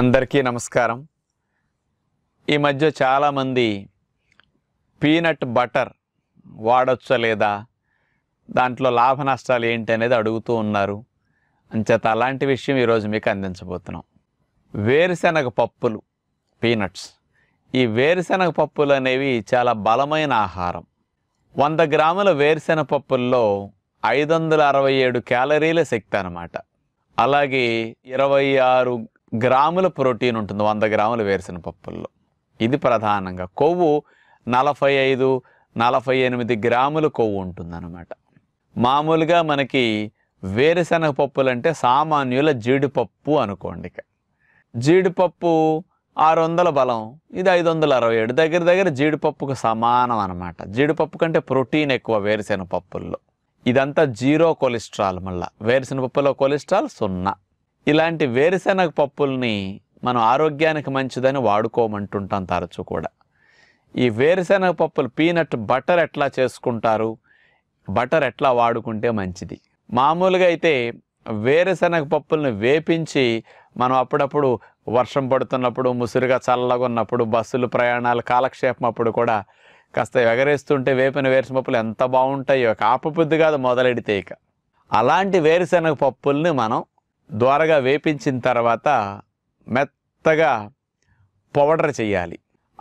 అందరికీ నమస్కారం ఈ మధ్య చాలామంది పీనట్ బటర్ వాడచ్చా లేదా దాంట్లో లాభ నష్టాలు ఏంటి అనేది అడుగుతూ ఉన్నారు అంచేత అలాంటి విషయం ఈరోజు మీకు అందించబోతున్నాం వేరుశెనగ పప్పులు పీనట్స్ ఈ వేరుశెనగ పప్పులు అనేవి చాలా బలమైన ఆహారం వంద గ్రాముల వేరుశెనగ పప్పుల్లో ఐదు వందల అరవై ఏడు క్యాలరీల శక్తి అనమాట అలాగే ఇరవై ఆరు గ్రాముల ప్రోటీన్ ఉంటుంది వంద గ్రాముల వేరుసిన పప్పుల్లో ఇది ప్రధానంగా కొవ్వు నలభై ఐదు నలభై ఎనిమిది గ్రాముల కొవ్వు ఉంటుందన్నమాట మామూలుగా మనకి వేరుశనగ పప్పులు అంటే సామాన్యుల జీడిపప్పు అనుకోండి ఇక జీడిపప్పు ఆరు వందల బలం ఇది ఐదు వందల అరవై ఏడు దగ్గర దగ్గర జీడిపప్పుకు సమానం అనమాట జీడిపప్పు కంటే ప్రోటీన్ ఎక్కువ వేరుశెనగ పప్పుల్లో ఇదంతా జీరో కొలెస్ట్రాల్ మళ్ళీ వేరుశెనగ పప్పులో కొలెస్ట్రాల్ సున్నా ఇలాంటి వేరుశెనగ పప్పుల్ని మనం ఆరోగ్యానికి మంచిదని వాడుకోమంటుంటాం తరచూ కూడా ఈ వేరుశెనగ పప్పులు పీనట్ బటర్ ఎట్లా చేసుకుంటారు బటర్ ఎట్లా వాడుకుంటే మంచిది మామూలుగా అయితే వేరుశెనగ పప్పుల్ని వేపించి మనం అప్పుడప్పుడు వర్షం పడుతున్నప్పుడు ముసురుగా చల్లగా ఉన్నప్పుడు బస్సులు ప్రయాణాలు కాలక్షేపం అప్పుడు కూడా కాస్త ఎగరేస్తుంటే వేపిన వేరుశెనగ పప్పులు ఎంత బాగుంటాయో కాపబుద్ధి కాదు మొదలెడితే ఇక అలాంటి వేరుశెనగ పప్పుల్ని మనం ద్వారగా వేపించిన తర్వాత మెత్తగా పౌడర్ చేయాలి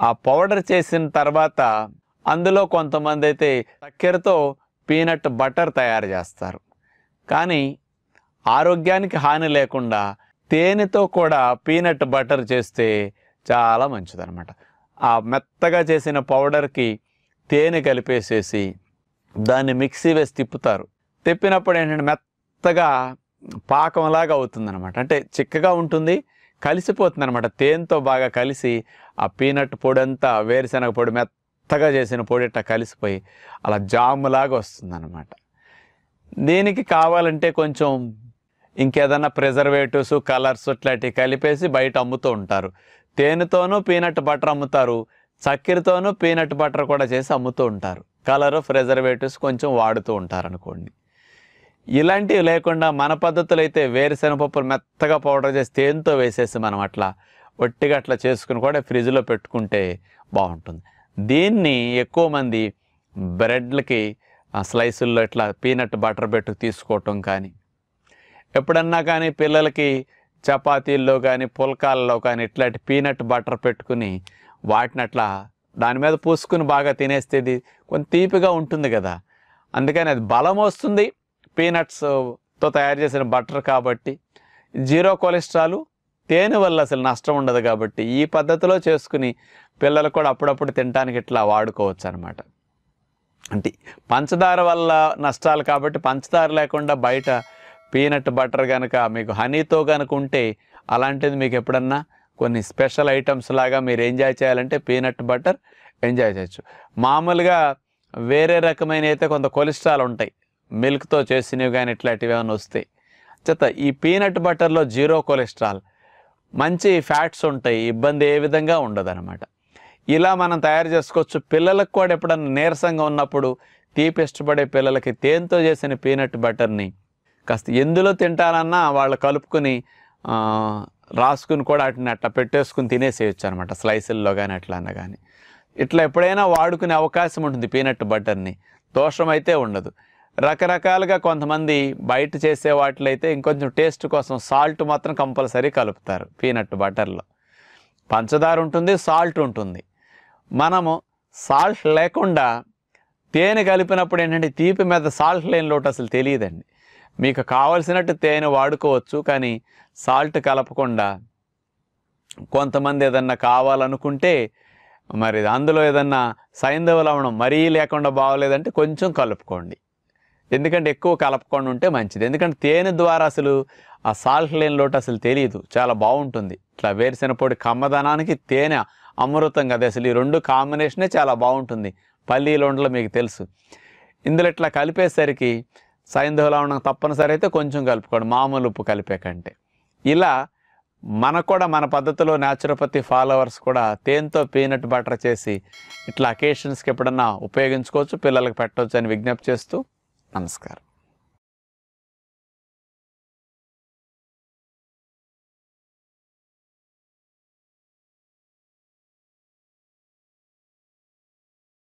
ఆ పౌడర్ చేసిన తర్వాత అందులో కొంతమంది అయితే చక్కెరతో పీనట్ బటర్ తయారు చేస్తారు కానీ ఆరోగ్యానికి హాని లేకుండా తేనెతో కూడా పీనట్ బటర్ చేస్తే చాలా మంచిదనమాట ఆ మెత్తగా చేసిన పౌడర్కి తేనె కలిపేసేసి దాన్ని మిక్సీ వేసి తిప్పుతారు తిప్పినప్పుడు ఏంటంటే మెత్తగా పాకంలాగా అవుతుందనమాట అంటే చిక్కగా ఉంటుంది కలిసిపోతుంది అనమాట తేనెతో బాగా కలిసి ఆ పీనట్ పొడి అంతా వేరుశెనగ పొడి మెత్తగా చేసిన పొడి ఇట్లా కలిసిపోయి అలా జాములాగా వస్తుందన్నమాట దీనికి కావాలంటే కొంచెం ఇంకేదన్నా ప్రిజర్వేటివ్స్ కలర్స్ ఇట్లాంటివి కలిపేసి బయట అమ్ముతూ ఉంటారు తేనెతోనూ పీనట్ బటర్ అమ్ముతారు చక్కెరతోనూ పీనట్ బటర్ కూడా చేసి అమ్ముతూ ఉంటారు కలర్ ప్రిజర్వేటివ్స్ కొంచెం వాడుతూ ఉంటారు అనుకోండి ఇలాంటివి లేకుండా మన పద్ధతులు అయితే వేరుశెనగ పప్పులు మెత్తగా పౌడర్ చేసి తేనెతో వేసేసి మనం అట్లా ఒట్టిగా అట్లా చేసుకుని కూడా ఫ్రిడ్జ్లో పెట్టుకుంటే బాగుంటుంది దీన్ని ఎక్కువ మంది బ్రెడ్లకి స్లైసుల్లో ఇట్లా పీనట్ బటర్ పెట్టు తీసుకోవటం కానీ ఎప్పుడన్నా కానీ పిల్లలకి చపాతీల్లో కానీ పుల్కాల్లో కానీ ఇట్లాంటి పీనట్ బటర్ పెట్టుకుని వాటిని అట్లా దాని మీద పూసుకుని బాగా తినేస్తే కొంచెం తీపిగా ఉంటుంది కదా అందుకని అది బలం వస్తుంది పీనట్స్తో తయారు చేసిన బటర్ కాబట్టి జీరో కొలెస్ట్రాలు తేనె వల్ల అసలు నష్టం ఉండదు కాబట్టి ఈ పద్ధతిలో చేసుకుని పిల్లలు కూడా అప్పుడప్పుడు తినడానికి ఇట్లా వాడుకోవచ్చు అనమాట అంటే పంచదార వల్ల నష్టాలు కాబట్టి పంచదార లేకుండా బయట పీనట్ బటర్ కనుక మీకు హనీతో కనుక ఉంటే అలాంటిది మీకు ఎప్పుడన్నా కొన్ని స్పెషల్ ఐటమ్స్ లాగా మీరు ఎంజాయ్ చేయాలంటే పీనట్ బటర్ ఎంజాయ్ చేయొచ్చు మామూలుగా వేరే రకమైన అయితే కొంత కొలెస్ట్రాల్ ఉంటాయి మిల్క్తో చేసినవి కానీ ఇట్లాంటివి ఏమైనా వస్తాయి చేత ఈ పీనట్ బటర్లో జీరో కొలెస్ట్రాల్ మంచి ఫ్యాట్స్ ఉంటాయి ఇబ్బంది ఏ విధంగా ఉండదన్నమాట ఇలా మనం తయారు చేసుకోవచ్చు పిల్లలకు కూడా ఎప్పుడన్నా నీరసంగా ఉన్నప్పుడు తీపి ఇష్టపడే పిల్లలకి తేనెతో చేసిన పీనట్ బటర్ని కాస్త ఎందులో తింటానన్నా వాళ్ళు కలుపుకుని రాసుకుని కూడా వాటిని అట్లా పెట్టేసుకుని తినేసేయచ్చు అనమాట స్లైసుల్లో కానీ అట్లా అన్న కానీ ఇట్లా ఎప్పుడైనా వాడుకునే అవకాశం ఉంటుంది పీనట్ బటర్ని దోషమైతే ఉండదు రకరకాలుగా కొంతమంది బయట చేసే వాటిలైతే ఇంకొంచెం టేస్ట్ కోసం సాల్ట్ మాత్రం కంపల్సరీ కలుపుతారు పీనట్ బటర్లో పంచదార ఉంటుంది సాల్ట్ ఉంటుంది మనము సాల్ట్ లేకుండా తేనె కలిపినప్పుడు ఏంటంటే తీపి మీద సాల్ట్ లేని లోటు అసలు తెలియదండి మీకు కావలసినట్టు తేనె వాడుకోవచ్చు కానీ సాల్ట్ కలపకుండా కొంతమంది ఏదన్నా కావాలనుకుంటే మరి అందులో ఏదన్నా సైంధవ లవణం మరీ లేకుండా బాగలేదంటే కొంచెం కలుపుకోండి ఎందుకంటే ఎక్కువ కలపకుండా ఉంటే మంచిది ఎందుకంటే తేనె ద్వారా అసలు ఆ సాల్ట్ లేని లోటు అసలు తెలియదు చాలా బాగుంటుంది ఇట్లా వేరుశెనపొడి కమ్మదనానికి తేనె అమృతం కదా అసలు ఈ రెండు కాంబినేషనే చాలా బాగుంటుంది పల్లీలోండలో మీకు తెలుసు ఇందులో ఇట్లా కలిపేసరికి ఉన్న తప్పనిసరి అయితే కొంచెం కలుపుకోండి మామూలు ఉప్పు కలిపే కంటే ఇలా మనకు కూడా మన పద్ధతిలో న్యాచురోపతి ఫాలోవర్స్ కూడా తేనెతో పీనట్ బటర్ చేసి ఇట్లా అకేషన్స్కి ఎప్పుడన్నా ఉపయోగించుకోవచ్చు పిల్లలకు పెట్టవచ్చు అని విజ్ఞప్తి చేస్తూ నమస్కారం